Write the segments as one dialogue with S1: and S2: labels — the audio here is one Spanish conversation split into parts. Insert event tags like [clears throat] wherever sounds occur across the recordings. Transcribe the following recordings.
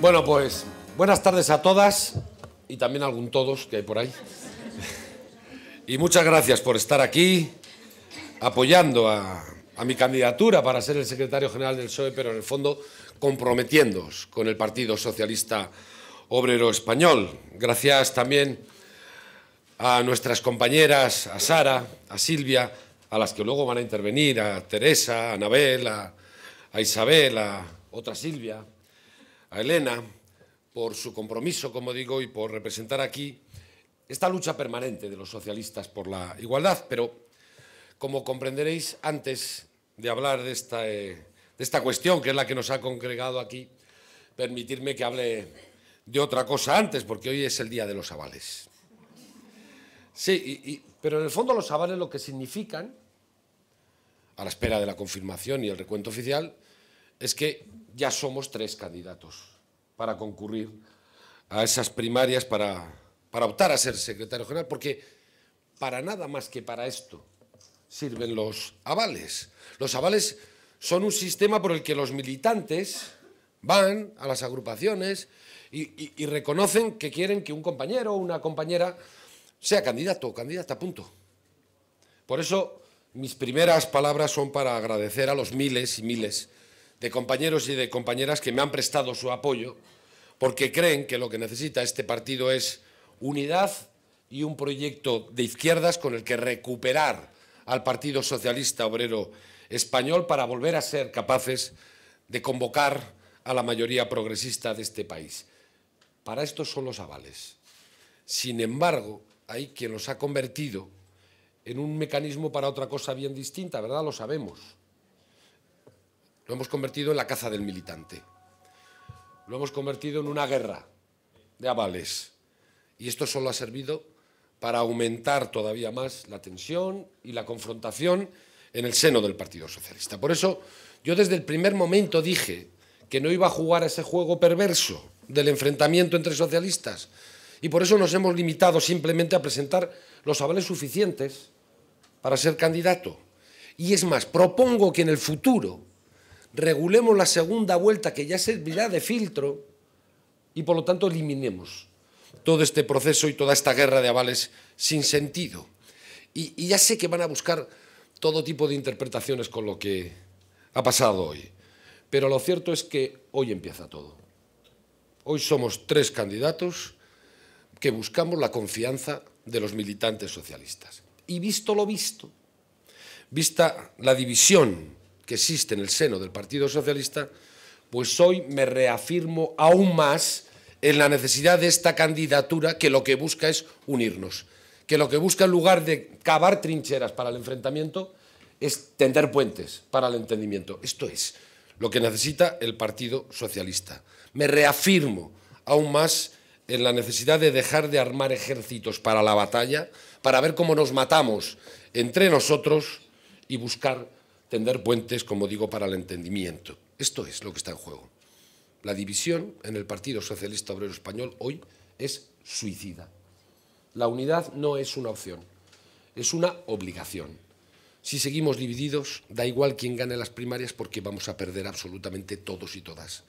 S1: Bueno, pues buenas tardes a todas y también a algún todos que hay por ahí. Y muchas gracias por estar aquí apoyando a, mi candidatura para ser el secretario general del PSOE, pero en el fondo comprometiéndoos con el Partido Socialista Obrero Español. Gracias también a nuestras compañeras, a Sara, a Silvia, a las que luego van a intervenir, a Teresa, a Anabel, a, a Isabel, a otra Silvia, a Elena por su compromiso, como digo, y por representar aquí esta lucha permanente de los socialistas por la igualdad. Pero, como comprenderéis, antes de hablar de esta, eh, de esta cuestión, que es la que nos ha congregado aquí, permitirme que hable de otra cosa antes, porque hoy es el día de los avales. Sí, pero en el fondo los avales lo que significan, a la espera de la confirmación y el recuento oficial, es que ya somos tres candidatos para concurrir a esas primarias para, optar a ser secretario general, porque para nada más que para esto sirven los avales. Los avales son un sistema por el que los militantes van a las agrupaciones y, y reconocen que quieren que un compañero o una compañera sea candidato o candidata, punto. Por eso mis primeras palabras son para agradecer a los miles y miles de compañeros y de compañeras que me han prestado su apoyo porque creen que lo que necesita este partido es unidad y un proyecto de izquierdas con el que recuperar al Partido Socialista Obrero Español para volver a ser capaces de convocar a la mayoría progresista de este país. Para esto son los avales. Sin embargo, hay quien los ha convertido en un mecanismo para otra cosa bien distinta, ¿verdad? Lo sabemos. Lo hemos convertido en la caza del militante. Lo hemos convertido en una guerra de avales. Y esto solo ha servido para aumentar todavía más la tensión y la confrontación en el seno del Partido Socialista. Por eso yo desde el primer momento dije que no iba a jugar a ese juego perverso del enfrentamiento entre socialistas. Y por eso nos hemos limitado simplemente a presentar los avales suficientes para ser candidato. Y es más, propongo que en el futuro regulemos la segunda vuelta que ya servirá de filtro y por lo tanto eliminemos todo este proceso y toda esta guerra de avales sin sentido. Y, y ya sé que van a buscar todo tipo de interpretaciones con lo que ha pasado hoy, pero lo cierto es que hoy empieza todo. Hoy somos tres candidatos que buscamos la confianza de los militantes socialistas. Y visto lo visto, vista la división que existe en el seno del Partido Socialista, pues hoy me reafirmo aún más en la necesidad de esta candidatura que lo que busca es unirnos, que lo que busca en lugar de cavar trincheras para el enfrentamiento es tender puentes para el entendimiento. Esto es lo que necesita el Partido Socialista. Me reafirmo aún más en la necesidad de dejar de armar ejércitos para la batalla, para ver cómo nos matamos entre nosotros y buscar tender puentes, como digo, para el entendimiento. Esto es lo que está en juego. La división en el Partido Socialista Obrero Español hoy es suicida. La unidad no es una opción, es una obligación. Si seguimos divididos, da igual quién gane las primarias porque vamos a perder absolutamente todos y todas.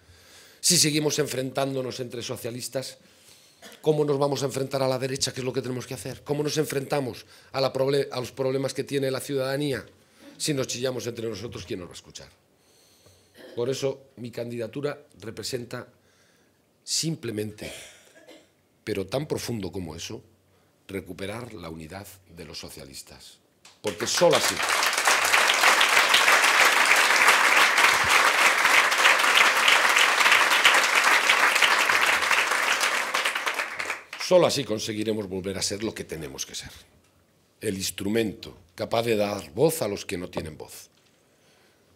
S1: Si seguimos enfrentándonos entre socialistas, ¿cómo nos vamos a enfrentar a la derecha? que es lo que tenemos que hacer? ¿Cómo nos enfrentamos a, a los problemas que tiene la ciudadanía? si nos chillamos entre nosotros, ¿quién nos va a escuchar? Por eso mi candidatura representa simplemente, pero tan profundo como eso, recuperar la unidad de los socialistas. Porque solo así. Solo así conseguiremos volver a ser lo que tenemos que ser el instrumento capaz de dar voz a los que no tienen voz,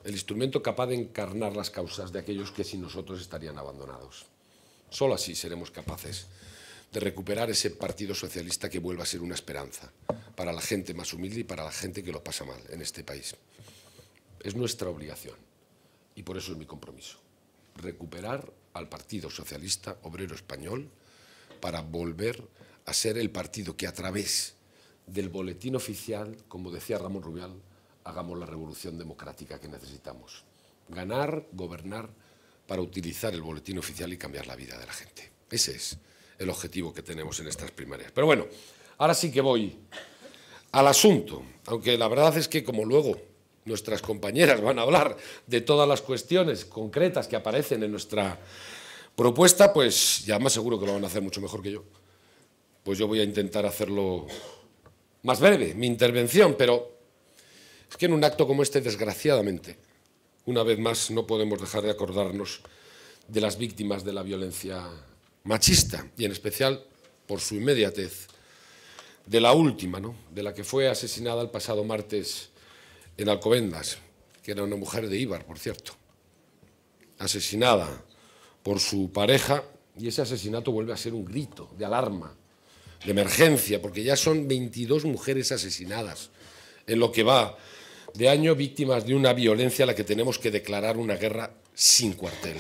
S1: el instrumento capaz de encarnar las causas de aquellos que sin nosotros estarían abandonados. Solo así seremos capaces de recuperar ese Partido Socialista que vuelva a ser una esperanza para la gente más humilde y para la gente que lo pasa mal en este país. Es nuestra obligación y por eso es mi compromiso, recuperar al Partido Socialista Obrero Español para volver a ser el partido que a través del boletín oficial, como decía Ramón Rubial, hagamos la revolución democrática que necesitamos. Ganar, gobernar, para utilizar el boletín oficial y cambiar la vida de la gente. Ese es el objetivo que tenemos en estas primarias. Pero bueno, ahora sí que voy al asunto, aunque la verdad es que como luego nuestras compañeras van a hablar de todas las cuestiones concretas que aparecen en nuestra propuesta, pues ya más seguro que lo van a hacer mucho mejor que yo. Pues yo voy a intentar hacerlo más breve mi intervención, pero es que en un acto como este, desgraciadamente, una vez más no podemos dejar de acordarnos de las víctimas de la violencia machista y en especial por su inmediatez de la última, ¿no? de la que fue asesinada el pasado martes en Alcobendas, que era una mujer de Ibar, por cierto, asesinada por su pareja y ese asesinato vuelve a ser un grito de alarma de emergencia, porque ya son 22 mujeres asesinadas en lo que va de año víctimas de una violencia a la que tenemos que declarar una guerra sin cuartel.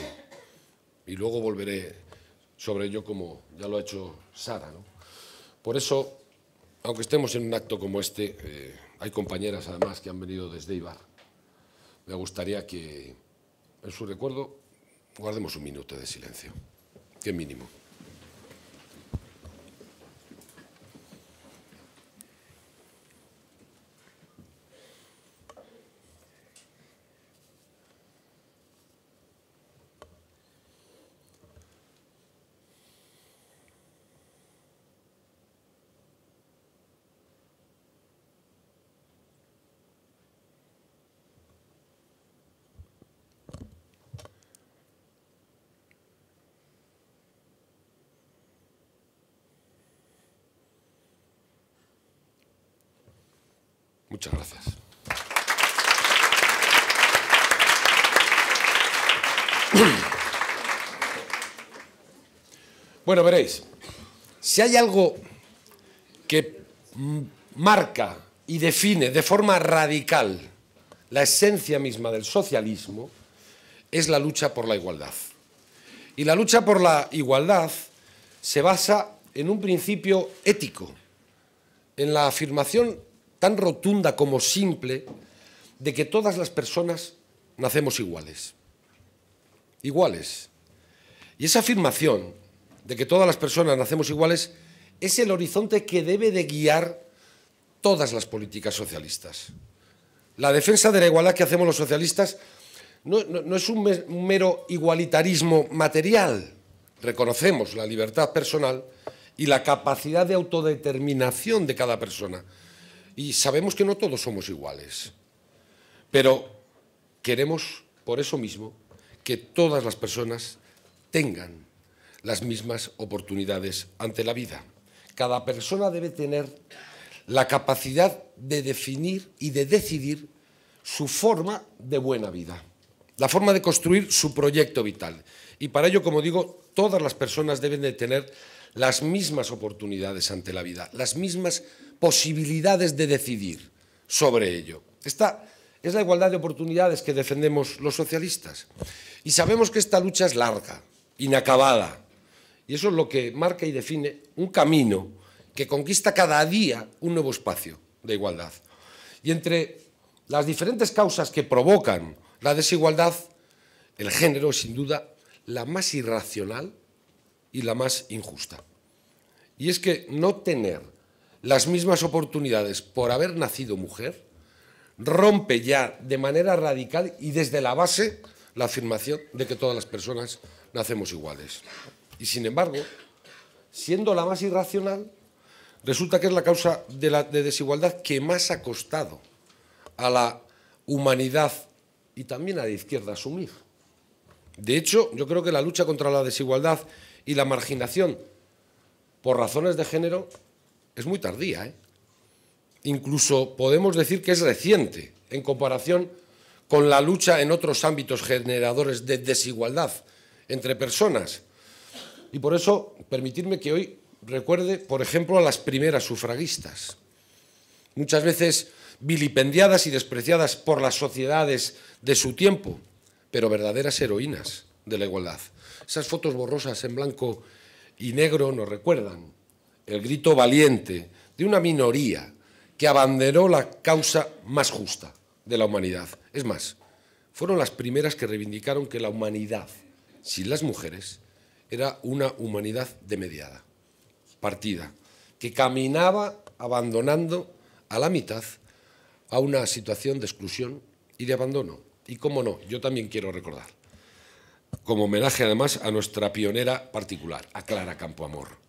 S1: Y luego volveré sobre ello como ya lo ha hecho Sara. Por eso, aunque estemos en un acto como este, eh, hay compañeras además que han venido desde Ibar, me gustaría que en su recuerdo guardemos un minuto de silencio, que mínimo. Muchas gracias. [clears throat] Bueno, veréis, si hay algo que marca y define de forma radical la esencia misma del socialismo, es la lucha por la igualdad. Y la lucha por la igualdad se basa en un principio ético, en la afirmación tan rotunda como simple, de que todas las personas nacemos iguales. Iguales. Y esa afirmación de que todas las personas nacemos iguales es el horizonte que debe de guiar todas las políticas socialistas. La defensa de la igualdad que hacemos los socialistas no, no es un mero igualitarismo material. Reconocemos la libertad personal y la capacidad de autodeterminación de cada persona. Y sabemos que no todos somos iguales, pero queremos, por eso mismo, que todas las personas tengan las mismas oportunidades ante la vida. Cada persona debe tener la capacidad de definir y de decidir su forma de buena vida, la forma de construir su proyecto vital. Y para ello, como digo, todas las personas deben de tener las mismas oportunidades ante la vida, las mismas posibilidades de decidir sobre ello. Esta es la igualdad de oportunidades que defendemos los socialistas. Y sabemos que esta lucha es larga, inacabada. Y eso es lo que marca y define un camino que conquista cada día un nuevo espacio de igualdad. Y entre las diferentes causas que provocan la desigualdad, el género es sin duda la más irracional y la más injusta. Y es que no tener las mismas oportunidades por haber nacido mujer, rompe ya de manera radical y desde la base la afirmación de que todas las personas nacemos iguales. Y sin embargo, siendo la más irracional, resulta que es la causa de, desigualdad que más ha costado a la humanidad y también a la izquierda asumir. De hecho, yo creo que la lucha contra la desigualdad y la marginación por razones de género es muy tardía. ¿eh? Incluso podemos decir que es reciente en comparación con la lucha en otros ámbitos generadores de desigualdad entre personas. Y por eso, permitirme que hoy recuerde, por ejemplo, a las primeras sufragistas, muchas veces vilipendiadas y despreciadas por las sociedades de su tiempo, pero verdaderas heroínas de la igualdad. Esas fotos borrosas en blanco y negro nos recuerdan el grito valiente de una minoría que abanderó la causa más justa de la humanidad. Es más, fueron las primeras que reivindicaron que la humanidad sin las mujeres era una humanidad de mediada, partida, que caminaba abandonando a la mitad a una situación de exclusión y de abandono. Y cómo no, yo también quiero recordar, como homenaje además a nuestra pionera particular, a Clara Campoamor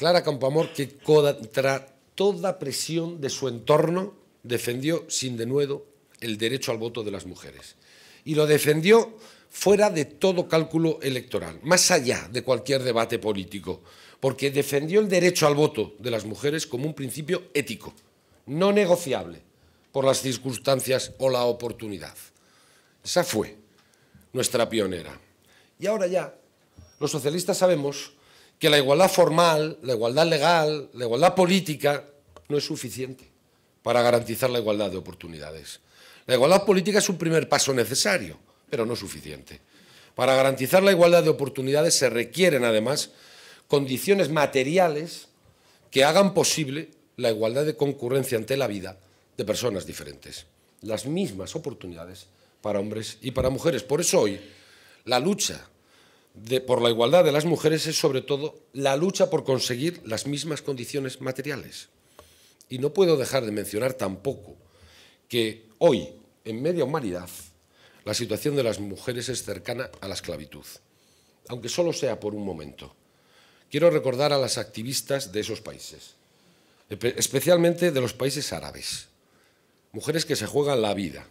S1: Clara Campoamor, que contra toda presión de su entorno defendió sin denuedo el derecho al voto de las mujeres. Y lo defendió fuera de todo cálculo electoral, más allá de cualquier debate político, porque defendió el derecho al voto de las mujeres como un principio ético, no negociable por las circunstancias o la oportunidad. Esa fue nuestra pionera. Y ahora ya los socialistas sabemos que la igualdad formal, la igualdad legal, la igualdad política no es suficiente para garantizar la igualdad de oportunidades. La igualdad política es un primer paso necesario, pero no suficiente. Para garantizar la igualdad de oportunidades se requieren, además, condiciones materiales que hagan posible la igualdad de concurrencia ante la vida de personas diferentes. Las mismas oportunidades para hombres y para mujeres. Por eso hoy la lucha por la igualdad de las mujeres es sobre todo la lucha por conseguir las mismas condiciones materiales. Y no puedo dejar de mencionar tampoco que hoy, en media humanidad, la situación de las mujeres es cercana a la esclavitud, aunque solo sea por un momento. Quiero recordar a las activistas de esos países, especialmente de los países árabes, mujeres que se juegan la vida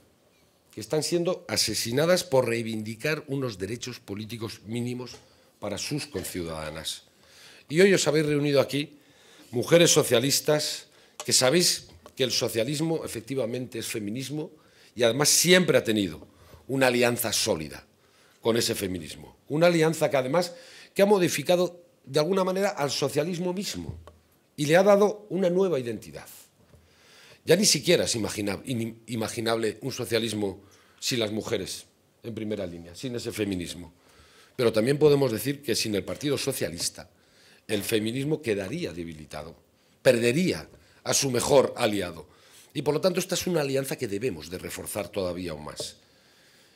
S1: están siendo asesinadas por reivindicar unos derechos políticos mínimos para sus conciudadanas. Y hoy os habéis reunido aquí, mujeres socialistas, que sabéis que el socialismo efectivamente es feminismo y además siempre ha tenido una alianza sólida con ese feminismo. Una alianza que además que ha modificado de alguna manera al socialismo mismo y le ha dado una nueva identidad. Ya ni siquiera es imaginable, un socialismo sin las mujeres en primera línea, sin ese feminismo. Pero también podemos decir que sin el Partido Socialista, el feminismo quedaría debilitado, perdería a su mejor aliado. Y por lo tanto esta es una alianza que debemos de reforzar todavía aún más.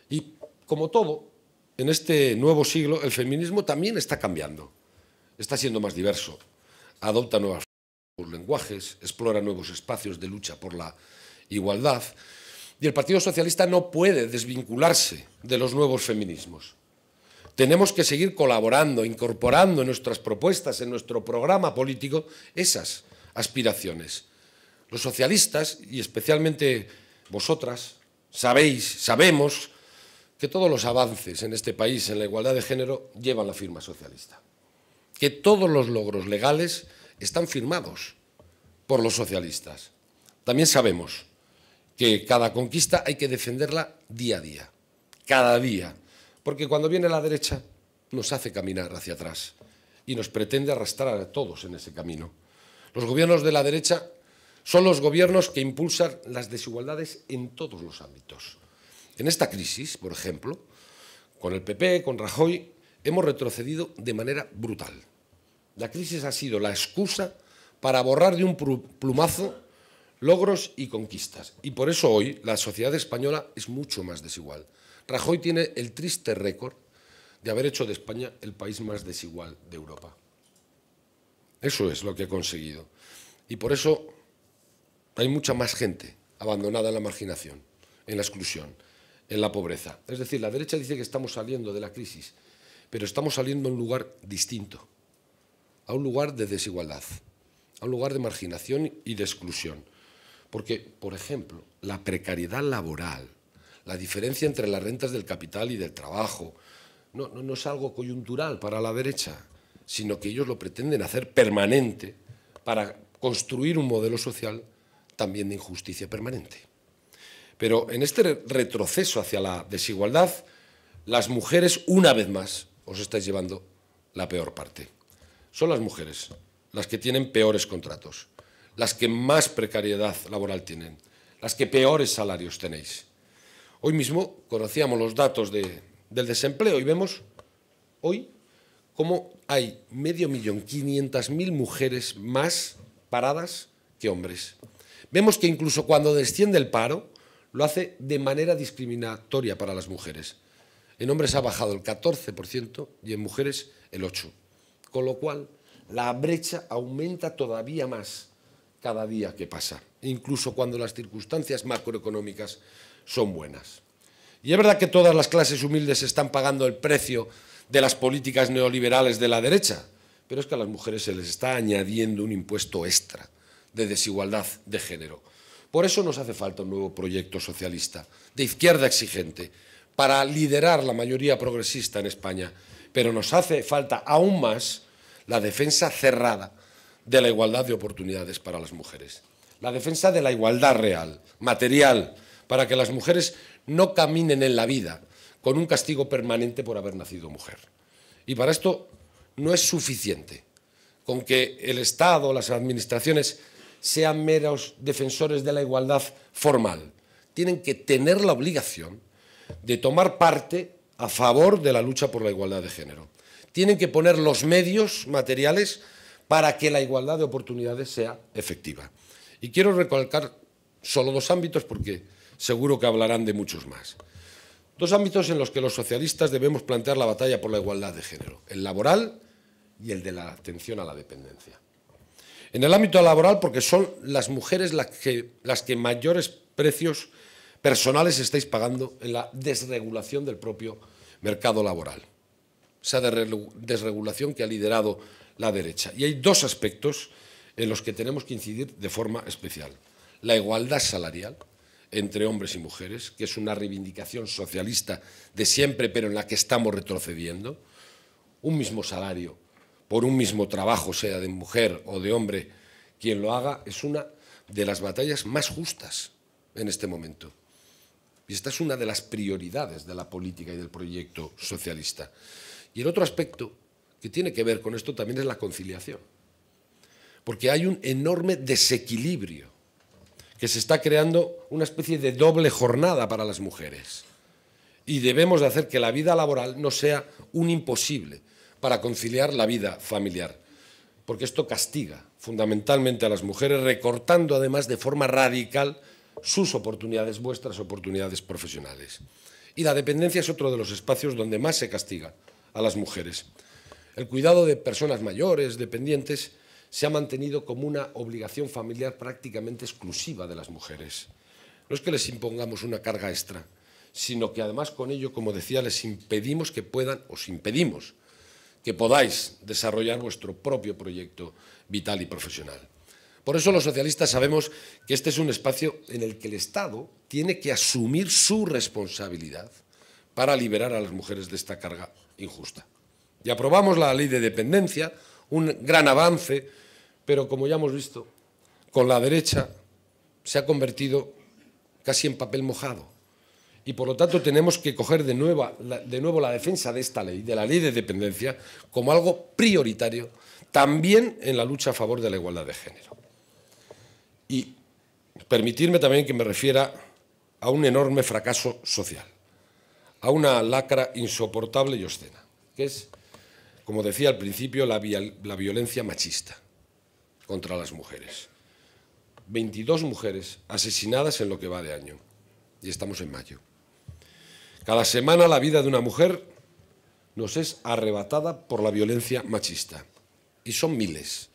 S1: Y como todo, en este nuevo siglo el feminismo también está cambiando, está siendo más diverso, adopta nuevos lenguajes, explora nuevos espacios de lucha por la igualdad y el Partido Socialista no puede desvincularse de los nuevos feminismos. Tenemos que seguir colaborando, incorporando en nuestras propuestas, en nuestro programa político, esas aspiraciones. Los socialistas, y especialmente vosotras, sabéis, sabemos que todos los avances en este país en la igualdad de género llevan la firma socialista. Que todos los logros legales están firmados por los socialistas. También sabemos que cada conquista hay que defenderla día a día, cada día, porque cuando viene la derecha nos hace caminar hacia atrás y nos pretende arrastrar a todos en ese camino. Los gobiernos de la derecha son los gobiernos que impulsan las desigualdades en todos los ámbitos. En esta crisis, por ejemplo, con el PP, con Rajoy, hemos retrocedido de manera brutal. La crisis ha sido la excusa para borrar de un plumazo logros y conquistas. Y por eso hoy la sociedad española es mucho más desigual. Rajoy tiene el triste récord de haber hecho de España el país más desigual de Europa. Eso es lo que ha conseguido. Y por eso hay mucha más gente abandonada en la marginación, en la exclusión, en la pobreza. Es decir, la derecha dice que estamos saliendo de la crisis, pero estamos saliendo a un lugar distinto, a un lugar de desigualdad, a un lugar de marginación y de exclusión. Porque, por ejemplo, la precariedad laboral, la diferencia entre las rentas del capital y del trabajo, no, es algo coyuntural para la derecha, sino que ellos lo pretenden hacer permanente para construir un modelo social también de injusticia permanente. Pero en este retroceso hacia la desigualdad, las mujeres, una vez más, os estáis llevando la peor parte. Son las mujeres las que tienen peores contratos las que más precariedad laboral tienen, las que peores salarios tenéis. Hoy mismo conocíamos los datos del desempleo y vemos hoy cómo hay medio millón, mil mujeres más paradas que hombres. Vemos que incluso cuando desciende el paro, lo hace de manera discriminatoria para las mujeres. En hombres ha bajado el 14% y en mujeres el 8%. Con lo cual, la brecha aumenta todavía más cada día que pasa, incluso cuando las circunstancias macroeconómicas son buenas. Y es verdad que todas las clases humildes están pagando el precio de las políticas neoliberales de la derecha, pero es que a las mujeres se les está añadiendo un impuesto extra de desigualdad de género. Por eso nos hace falta un nuevo proyecto socialista, de izquierda exigente, para liderar la mayoría progresista en España, pero nos hace falta aún más la defensa cerrada de la igualdad de oportunidades para las mujeres. La defensa de la igualdad real, material, para que las mujeres no caminen en la vida con un castigo permanente por haber nacido mujer. Y para esto no es suficiente con que el Estado, las administraciones, sean meros defensores de la igualdad formal. Tienen que tener la obligación de tomar parte a favor de la lucha por la igualdad de género. Tienen que poner los medios materiales para que la igualdad de oportunidades sea efectiva. Y quiero recalcar solo dos ámbitos porque seguro que hablarán de muchos más. Dos ámbitos en los que los socialistas debemos plantear la batalla por la igualdad de género, el laboral y el de la atención a la dependencia. En el ámbito laboral, porque son las mujeres las que, las que mayores precios personales estáis pagando en la desregulación del propio mercado laboral. Esa desregulación que ha liderado la derecha. Y hay dos aspectos en los que tenemos que incidir de forma especial. La igualdad salarial entre hombres y mujeres, que es una reivindicación socialista de siempre, pero en la que estamos retrocediendo. Un mismo salario por un mismo trabajo, sea de mujer o de hombre, quien lo haga, es una de las batallas más justas en este momento. Y esta es una de las prioridades de la política y del proyecto socialista. Y el otro aspecto que tiene que ver con esto también es la conciliación. Porque hay un enorme desequilibrio, que se está creando una especie de doble jornada para las mujeres. Y debemos de hacer que la vida laboral no sea un imposible para conciliar la vida familiar. Porque esto castiga fundamentalmente a las mujeres, recortando además de forma radical sus oportunidades, vuestras oportunidades profesionales. Y la dependencia es otro de los espacios donde más se castiga a las mujeres. El cuidado de personas mayores, dependientes, se ha mantenido como una obligación familiar prácticamente exclusiva de las mujeres. No es que les impongamos una carga extra, sino que además con ello, como decía, les impedimos que puedan, os impedimos que podáis desarrollar vuestro propio proyecto vital y profesional. Por eso los socialistas sabemos que este es un espacio en el que el Estado tiene que asumir su responsabilidad para liberar a las mujeres de esta carga injusta. Y aprobamos la ley de dependencia, un gran avance, pero como ya hemos visto, con la derecha se ha convertido casi en papel mojado. Y por lo tanto tenemos que coger de, nuevo la defensa de esta ley, de la ley de dependencia, como algo prioritario también en la lucha a favor de la igualdad de género. Y permitirme también que me refiera a un enorme fracaso social, a una lacra insoportable y obscena, que es como decía al principio, la, violencia machista contra las mujeres. 22 mujeres asesinadas en lo que va de año. Y estamos en mayo. Cada semana la vida de una mujer nos es arrebatada por la violencia machista. Y son miles.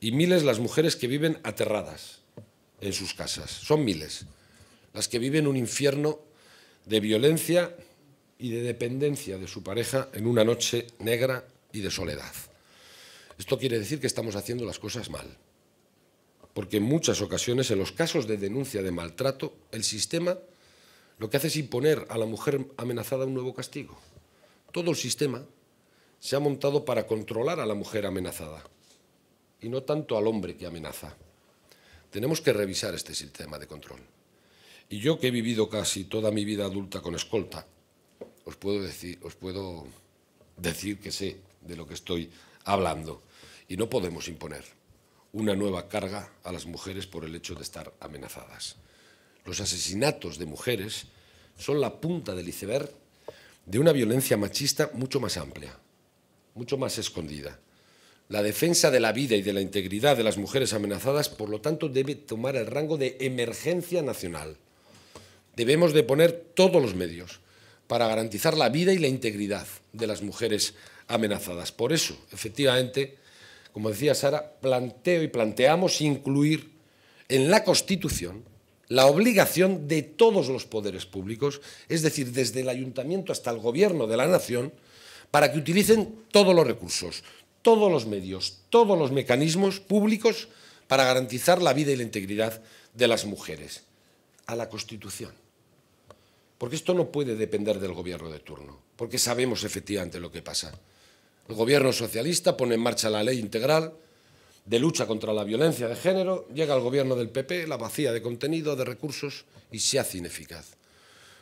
S1: Y miles las mujeres que viven aterradas en sus casas. Son miles. Las que viven un infierno de violencia y de dependencia de su pareja en una noche negra y de soledad. Esto quiere decir que estamos haciendo las cosas mal, porque en muchas ocasiones, en los casos de denuncia de maltrato, el sistema lo que hace es imponer a la mujer amenazada un nuevo castigo. Todo el sistema se ha montado para controlar a la mujer amenazada y no tanto al hombre que amenaza. Tenemos que revisar este sistema de control. Y yo que he vivido casi toda mi vida adulta con escolta, os puedo decir, os puedo decir que sé de lo que estoy hablando. Y no podemos imponer una nueva carga a las mujeres por el hecho de estar amenazadas. Los asesinatos de mujeres son la punta del iceberg de una violencia machista mucho más amplia, mucho más escondida. La defensa de la vida y de la integridad de las mujeres amenazadas, por lo tanto, debe tomar el rango de emergencia nacional. Debemos de poner todos los medios para garantizar la vida y la integridad de las mujeres amenazadas. Por eso, efectivamente, como decía Sara, planteo y planteamos incluir en la Constitución la obligación de todos los poderes públicos, es decir, desde el ayuntamiento hasta el gobierno de la nación, para que utilicen todos los recursos, todos los medios, todos los mecanismos públicos para garantizar la vida y la integridad de las mujeres. A la Constitución. Porque esto no puede depender del gobierno de turno, porque sabemos efectivamente lo que pasa. El gobierno socialista pone en marcha la ley integral de lucha contra la violencia de género, llega al gobierno del PP, la vacía de contenido, de recursos y se hace ineficaz.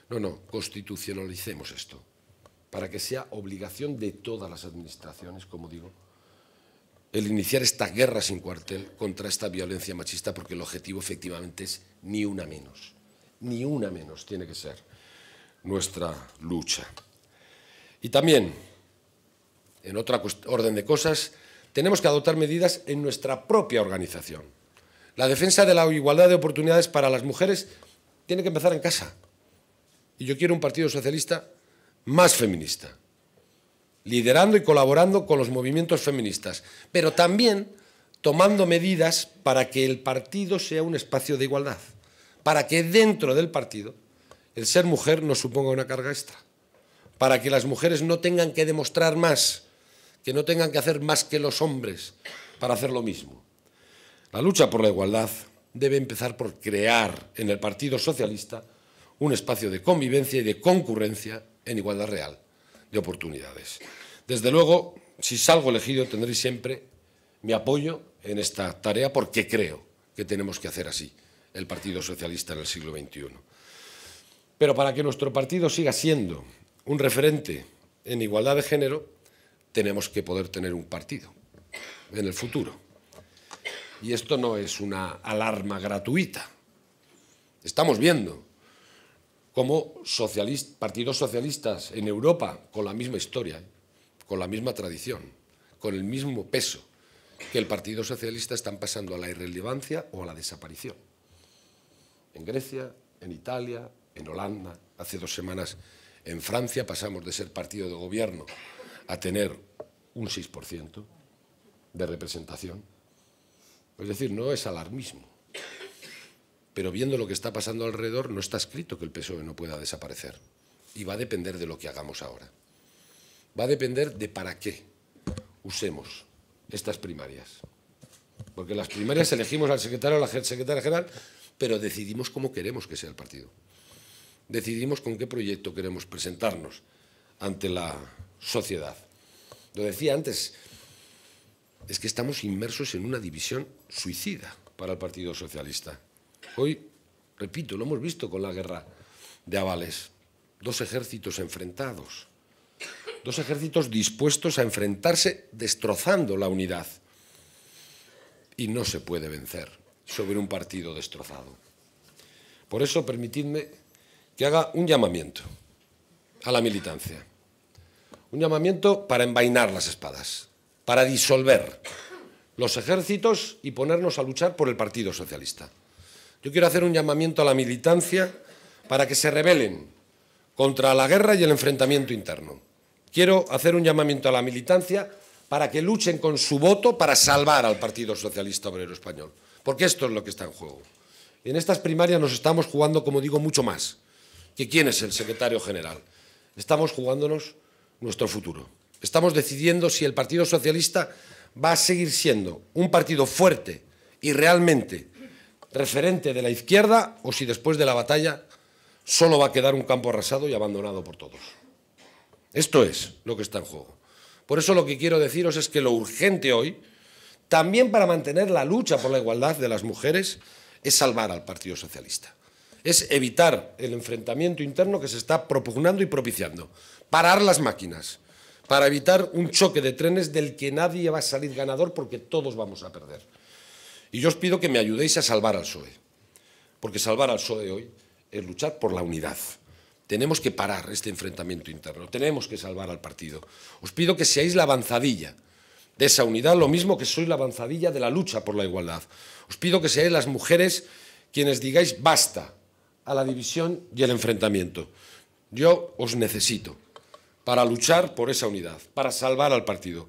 S1: No, no, constitucionalicemos esto para que sea obligación de todas las administraciones, como digo, el iniciar esta guerra sin cuartel contra esta violencia machista, porque el objetivo efectivamente es ni una menos, ni una menos tiene que ser nuestra lucha. Y también en otra orden de cosas, tenemos que adoptar medidas en nuestra propia organización. La defensa de la igualdad de oportunidades para las mujeres tiene que empezar en casa. Y yo quiero un Partido Socialista más feminista, liderando y colaborando con los movimientos feministas, pero también tomando medidas para que el partido sea un espacio de igualdad, para que dentro del partido el ser mujer no suponga una carga extra, para que las mujeres no tengan que demostrar más, que no tengan que hacer más que los hombres para hacer lo mismo. La lucha por la igualdad debe empezar por crear en el Partido Socialista un espacio de convivencia y de concurrencia en igualdad real de oportunidades. Desde luego, si salgo elegido, tendré siempre mi apoyo en esta tarea porque creo que tenemos que hacer así el Partido Socialista en el siglo XXI. Pero para que nuestro partido siga siendo un referente en igualdad de género, tenemos que poder tener un partido en el futuro. Y esto no es una alarma gratuita. Estamos viendo cómo partidos socialistas en Europa, con la misma historia, ¿eh? con la misma tradición, con el mismo peso que el Partido Socialista, están pasando a la irrelevancia o a la desaparición. En Grecia, en Italia, en Holanda, hace dos semanas en Francia pasamos de ser partido de gobierno a tener un 6% de representación. Es decir, no es alarmismo. Pero viendo lo que está pasando alrededor, no está escrito que el PSOE no pueda desaparecer. Y va a depender de lo que hagamos ahora. Va a depender de para qué usemos estas primarias. Porque las primarias [laughs] elegimos al secretario o la secretaria general, pero decidimos cómo queremos que sea el partido. Decidimos con qué proyecto queremos presentarnos ante la sociedad. Lo decía antes, es que estamos inmersos en una división suicida para el Partido Socialista. Hoy, repito, lo hemos visto con la guerra de avales. Dos ejércitos enfrentados, dos ejércitos dispuestos a enfrentarse destrozando la unidad. Y no se puede vencer sobre un partido destrozado. Por eso, permitidme que haga un llamamiento a la militancia. Un llamamiento para envainar las espadas, para disolver los ejércitos y ponernos a luchar por el Partido Socialista. Yo quiero hacer un llamamiento a la militancia para que se rebelen contra la guerra y el enfrentamiento interno. Quiero hacer un llamamiento a la militancia para que luchen con su voto para salvar al Partido Socialista Obrero Español, porque esto es lo que está en juego. En estas primarias nos estamos jugando, como digo, mucho más que quién es el secretario general. Estamos jugándonos nuestro futuro. Estamos decidiendo si el Partido Socialista va a seguir siendo un partido fuerte y realmente referente de la izquierda o si después de la batalla solo va a quedar un campo arrasado y abandonado por todos. Esto es lo que está en juego. Por eso lo que quiero deciros es que lo urgente hoy, también para mantener la lucha por la igualdad de las mujeres, es salvar al Partido Socialista. Es evitar el enfrentamiento interno que se está propugnando y propiciando parar las máquinas, para evitar un choque de trenes del que nadie va a salir ganador porque todos vamos a perder. Y yo os pido que me ayudéis a salvar al PSOE, porque salvar al PSOE hoy es luchar por la unidad. Tenemos que parar este enfrentamiento interno, tenemos que salvar al partido. Os pido que seáis la avanzadilla de esa unidad, lo mismo que sois la avanzadilla de la lucha por la igualdad. Os pido que seáis las mujeres quienes digáis basta a la división y el enfrentamiento. Yo os necesito para luchar por esa unidad, para salvar al partido.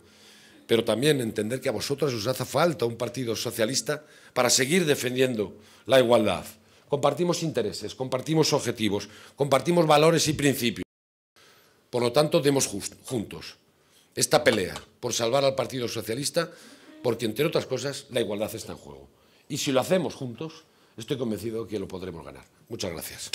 S1: Pero también entender que a vosotras os hace falta un partido socialista para seguir defendiendo la igualdad. Compartimos intereses, compartimos objetivos, compartimos valores y principios. Por lo tanto, demos juntos esta pelea por salvar al Partido Socialista, porque entre otras cosas la igualdad está en juego. Y si lo hacemos juntos, estoy convencido que lo podremos ganar. Muchas gracias.